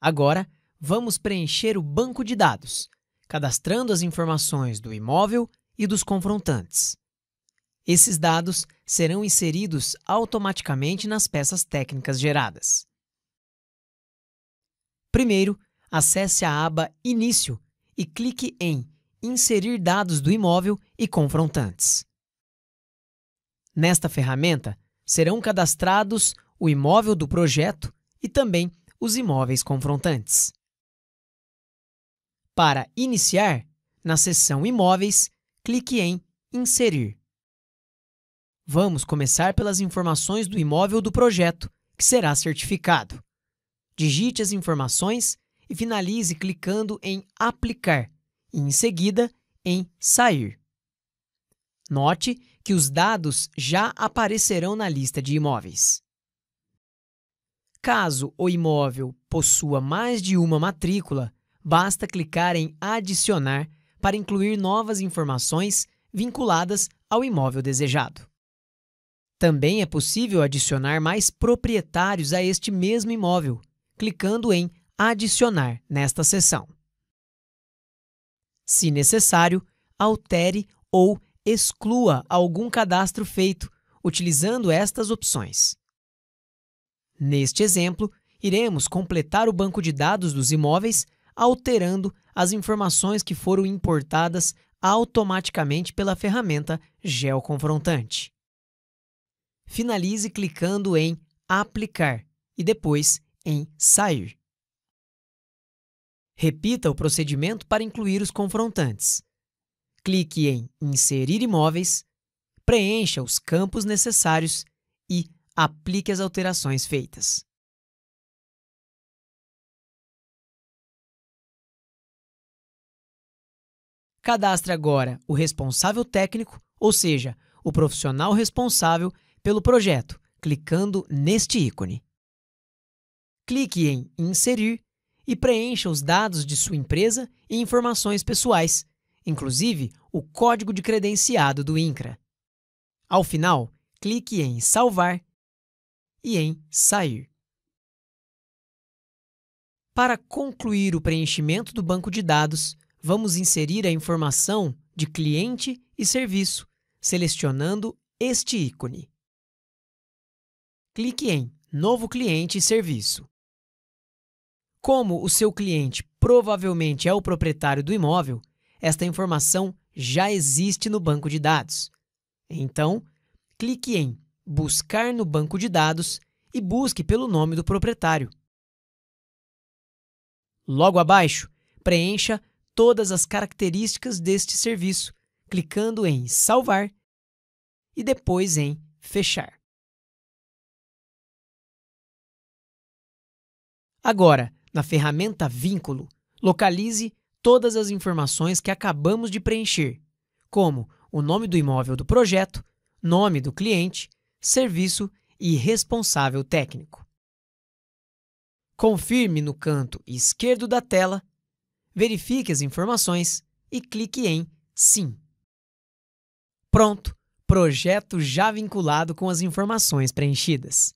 Agora, vamos preencher o banco de dados, cadastrando as informações do imóvel e dos confrontantes. Esses dados serão inseridos automaticamente nas peças técnicas geradas. Primeiro, acesse a aba Início e clique em Inserir dados do imóvel e confrontantes. Nesta ferramenta, serão cadastrados o imóvel do projeto e também os imóveis confrontantes. Para iniciar, na seção Imóveis, clique em Inserir. Vamos começar pelas informações do imóvel do projeto, que será certificado. Digite as informações e finalize clicando em Aplicar e, em seguida, em Sair. Note que os dados já aparecerão na lista de imóveis. Caso o imóvel possua mais de uma matrícula, basta clicar em Adicionar para incluir novas informações vinculadas ao imóvel desejado. Também é possível adicionar mais proprietários a este mesmo imóvel, clicando em Adicionar nesta seção. Se necessário, altere ou exclua algum cadastro feito, utilizando estas opções. Neste exemplo, iremos completar o banco de dados dos imóveis alterando as informações que foram importadas automaticamente pela ferramenta geoconfrontante. Finalize clicando em Aplicar e depois em Sair. Repita o procedimento para incluir os confrontantes. Clique em Inserir imóveis, preencha os campos necessários e aplique as alterações feitas. Cadastre agora o responsável técnico, ou seja, o profissional responsável pelo projeto, clicando neste ícone. Clique em Inserir e preencha os dados de sua empresa e informações pessoais, inclusive o código de credenciado do INCRA. Ao final, clique em Salvar e em sair. Para concluir o preenchimento do banco de dados, vamos inserir a informação de cliente e serviço, selecionando este ícone. Clique em Novo cliente e serviço. Como o seu cliente provavelmente é o proprietário do imóvel, esta informação já existe no banco de dados. Então, clique em buscar no banco de dados e busque pelo nome do proprietário. Logo abaixo, preencha todas as características deste serviço, clicando em Salvar e depois em Fechar. Agora, na ferramenta Vínculo, localize todas as informações que acabamos de preencher, como o nome do imóvel do projeto, nome do cliente, serviço e responsável técnico. Confirme no canto esquerdo da tela, verifique as informações e clique em Sim. Pronto! Projeto já vinculado com as informações preenchidas.